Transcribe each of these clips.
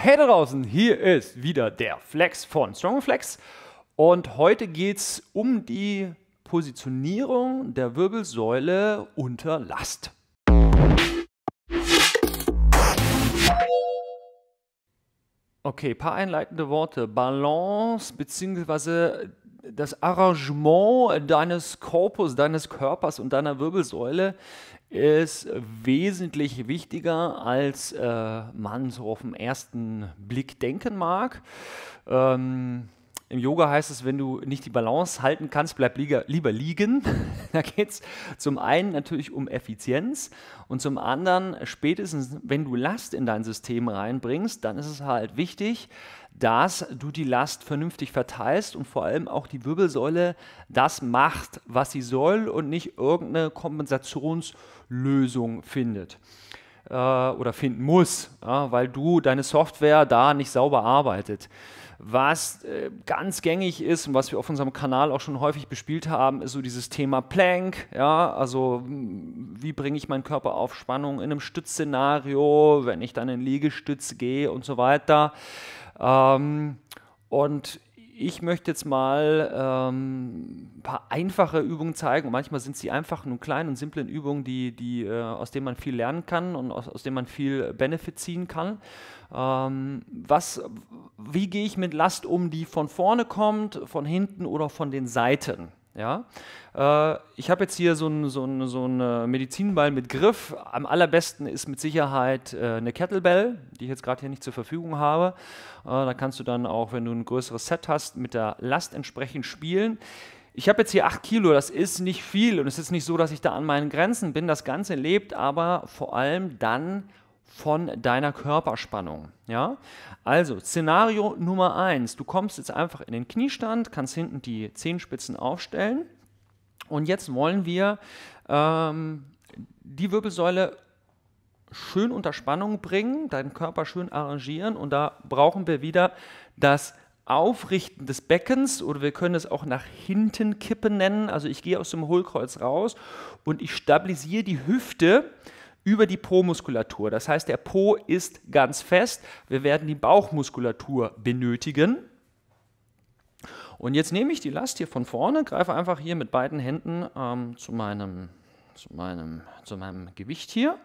Hey da draußen, hier ist wieder der Flex von Strong Flex und heute geht es um die Positionierung der Wirbelsäule unter Last. Okay, paar einleitende Worte. Balance bzw das Arrangement deines Korpus, deines Körpers und deiner Wirbelsäule ist wesentlich wichtiger, als äh, man so auf den ersten Blick denken mag. Ähm, im Yoga heißt es, wenn du nicht die Balance halten kannst, bleib lieber liegen. da geht es zum einen natürlich um Effizienz und zum anderen, spätestens wenn du Last in dein System reinbringst, dann ist es halt wichtig, dass du die Last vernünftig verteilst und vor allem auch die Wirbelsäule das macht, was sie soll und nicht irgendeine Kompensationslösung findet äh, oder finden muss, ja, weil du deine Software da nicht sauber arbeitet. Was äh, ganz gängig ist und was wir auf unserem Kanal auch schon häufig bespielt haben, ist so dieses Thema Plank. Ja, also hm, wie bringe ich meinen Körper auf Spannung in einem Stützszenario, wenn ich dann in Liegestütz gehe und so weiter. Ähm, und ich möchte jetzt mal ähm, ein paar einfache Übungen zeigen. manchmal sind sie einfach nur kleinen und simplen Übungen, die, die, äh, aus denen man viel lernen kann und aus, aus denen man viel Benefit ziehen kann. Ähm, was, wie gehe ich mit Last um, die von vorne kommt, von hinten oder von den Seiten? Ja? Äh, ich habe jetzt hier so einen so so n äh, Medizinball mit Griff. Am allerbesten ist mit Sicherheit äh, eine Kettlebell, die ich jetzt gerade hier nicht zur Verfügung habe. Äh, da kannst du dann auch, wenn du ein größeres Set hast, mit der Last entsprechend spielen. Ich habe jetzt hier 8 Kilo, das ist nicht viel und es ist nicht so, dass ich da an meinen Grenzen bin. Das Ganze lebt aber vor allem dann von deiner Körperspannung. Ja? Also, Szenario Nummer 1, du kommst jetzt einfach in den Kniestand, kannst hinten die Zehenspitzen aufstellen und jetzt wollen wir ähm, die Wirbelsäule schön unter Spannung bringen, deinen Körper schön arrangieren und da brauchen wir wieder das Aufrichten des Beckens oder wir können es auch nach hinten kippen nennen. Also ich gehe aus dem Hohlkreuz raus und ich stabilisiere die Hüfte über die Po-Muskulatur. Das heißt, der Po ist ganz fest. Wir werden die Bauchmuskulatur benötigen. Und jetzt nehme ich die Last hier von vorne, greife einfach hier mit beiden Händen ähm, zu, meinem, zu, meinem, zu meinem Gewicht hier.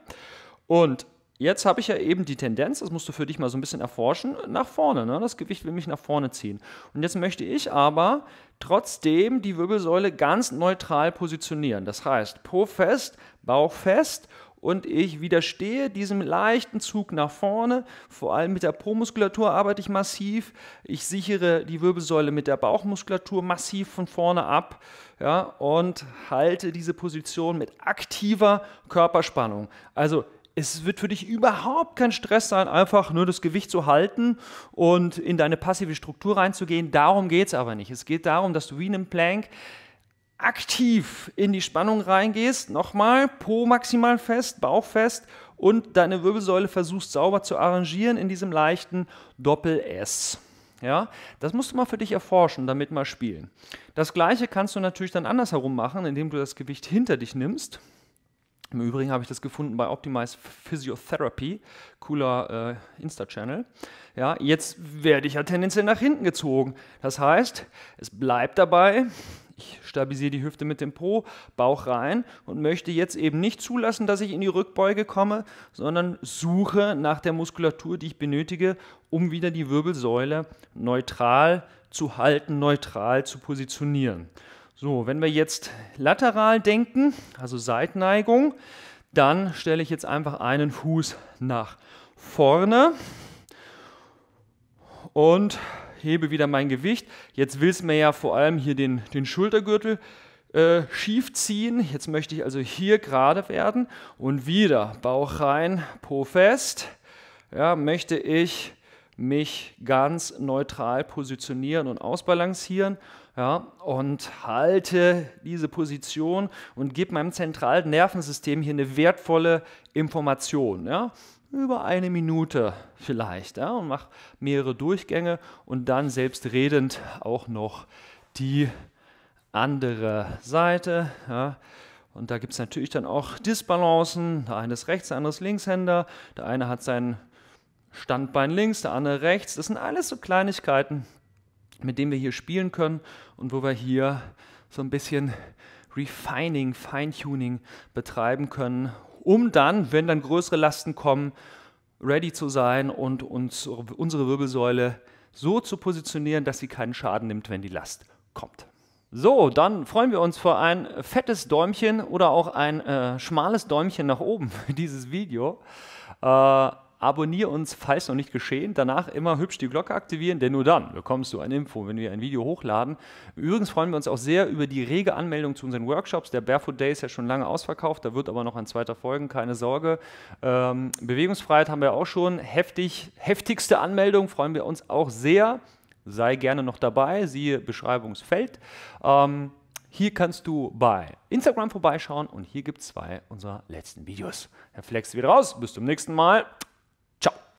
Und jetzt habe ich ja eben die Tendenz, das musst du für dich mal so ein bisschen erforschen, nach vorne. Ne? Das Gewicht will mich nach vorne ziehen. Und jetzt möchte ich aber trotzdem die Wirbelsäule ganz neutral positionieren. Das heißt, Po fest, Bauch fest und ich widerstehe diesem leichten Zug nach vorne. Vor allem mit der Po-Muskulatur arbeite ich massiv. Ich sichere die Wirbelsäule mit der Bauchmuskulatur massiv von vorne ab ja, und halte diese Position mit aktiver Körperspannung. Also es wird für dich überhaupt kein Stress sein, einfach nur das Gewicht zu halten und in deine passive Struktur reinzugehen. Darum geht es aber nicht. Es geht darum, dass du wie in einem Plank aktiv in die Spannung reingehst, nochmal, Po maximal fest, Bauch fest und deine Wirbelsäule versuchst sauber zu arrangieren in diesem leichten Doppel-S. Ja, das musst du mal für dich erforschen, damit mal spielen. Das gleiche kannst du natürlich dann andersherum machen, indem du das Gewicht hinter dich nimmst. Im Übrigen habe ich das gefunden bei Optimize Physiotherapy, cooler äh, Insta-Channel. Ja, jetzt werde ich ja tendenziell nach hinten gezogen. Das heißt, es bleibt dabei, ich stabilisiere die Hüfte mit dem Po, Bauch rein und möchte jetzt eben nicht zulassen, dass ich in die Rückbeuge komme, sondern suche nach der Muskulatur, die ich benötige, um wieder die Wirbelsäule neutral zu halten, neutral zu positionieren. So, wenn wir jetzt lateral denken, also Seitneigung, dann stelle ich jetzt einfach einen Fuß nach vorne und hebe wieder mein Gewicht. Jetzt will es mir ja vor allem hier den, den Schultergürtel äh, schief ziehen. Jetzt möchte ich also hier gerade werden und wieder Bauch rein, Po fest. Ja, möchte ich mich ganz neutral positionieren und ausbalancieren ja, und halte diese Position und gebe meinem zentralen Nervensystem hier eine wertvolle Information. Ja, über eine Minute vielleicht ja, und mache mehrere Durchgänge und dann selbstredend auch noch die andere Seite. Ja. Und da gibt es natürlich dann auch Disbalancen. Der eine ist rechts, der andere ist Linkshänder. Der eine hat seinen Standbein links, der andere rechts. Das sind alles so Kleinigkeiten, mit denen wir hier spielen können und wo wir hier so ein bisschen Refining, Feintuning betreiben können, um dann, wenn dann größere Lasten kommen, ready zu sein und uns, unsere Wirbelsäule so zu positionieren, dass sie keinen Schaden nimmt, wenn die Last kommt. So, dann freuen wir uns für ein fettes Däumchen oder auch ein äh, schmales Däumchen nach oben für dieses Video. Äh, Abonnier uns, falls noch nicht geschehen. Danach immer hübsch die Glocke aktivieren, denn nur dann bekommst du eine Info, wenn wir ein Video hochladen. Übrigens freuen wir uns auch sehr über die rege Anmeldung zu unseren Workshops. Der Barefoot Day ist ja schon lange ausverkauft, da wird aber noch ein zweiter folgen, keine Sorge. Ähm, Bewegungsfreiheit haben wir auch schon. Heftig, heftigste Anmeldung, freuen wir uns auch sehr. Sei gerne noch dabei, siehe Beschreibungsfeld. Ähm, hier kannst du bei Instagram vorbeischauen und hier gibt es zwei unserer letzten Videos. Herr Flex wieder raus, bis zum nächsten Mal.